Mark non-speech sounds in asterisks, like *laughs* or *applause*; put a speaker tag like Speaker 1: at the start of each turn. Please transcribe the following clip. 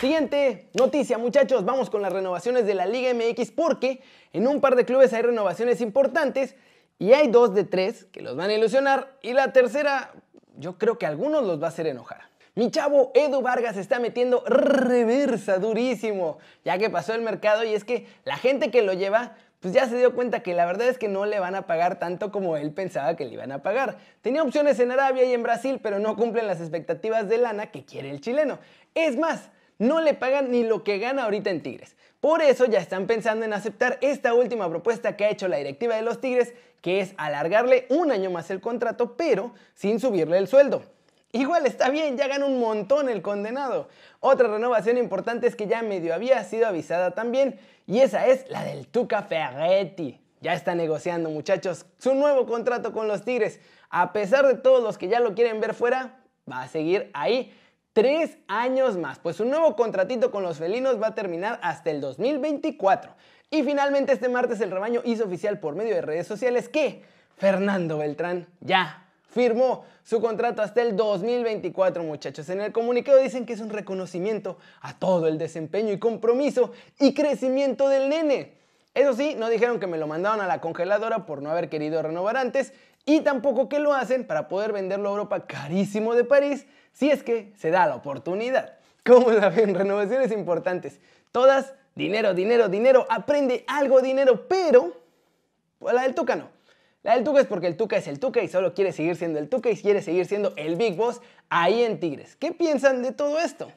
Speaker 1: Siguiente noticia, muchachos, vamos con las renovaciones de la Liga MX porque en un par de clubes hay renovaciones importantes y hay dos de tres que los van a ilusionar y la tercera yo creo que a algunos los va a hacer enojar. Mi chavo Edu Vargas está metiendo reversa durísimo, ya que pasó el mercado y es que la gente que lo lleva pues ya se dio cuenta que la verdad es que no le van a pagar tanto como él pensaba que le iban a pagar. Tenía opciones en Arabia y en Brasil, pero no cumplen las expectativas de lana que quiere el chileno. Es más, no le pagan ni lo que gana ahorita en Tigres. Por eso ya están pensando en aceptar esta última propuesta que ha hecho la directiva de los Tigres, que es alargarle un año más el contrato, pero sin subirle el sueldo. Igual está bien, ya gana un montón el condenado. Otra renovación importante es que ya medio había sido avisada también, y esa es la del Tuca Ferretti. Ya está negociando, muchachos, su nuevo contrato con los Tigres. A pesar de todos los que ya lo quieren ver fuera, va a seguir ahí tres años más, pues su nuevo contratito con los felinos va a terminar hasta el 2024. Y finalmente este martes el rebaño hizo oficial por medio de redes sociales que Fernando Beltrán ya firmó su contrato hasta el 2024, muchachos. En el comunicado dicen que es un reconocimiento a todo el desempeño y compromiso y crecimiento del nene eso sí, no dijeron que me lo mandaron a la congeladora por no haber querido renovar antes y tampoco que lo hacen para poder venderlo a Europa carísimo de París si es que se da la oportunidad. *laughs* Como la ven? Renovaciones importantes. Todas, dinero, dinero, dinero, aprende algo, dinero, pero pues la del Tuca no. La del Tuca es porque el Tuca es el Tuca y solo quiere seguir siendo el Tuca y quiere seguir siendo el Big Boss ahí en Tigres. ¿Qué piensan de todo esto?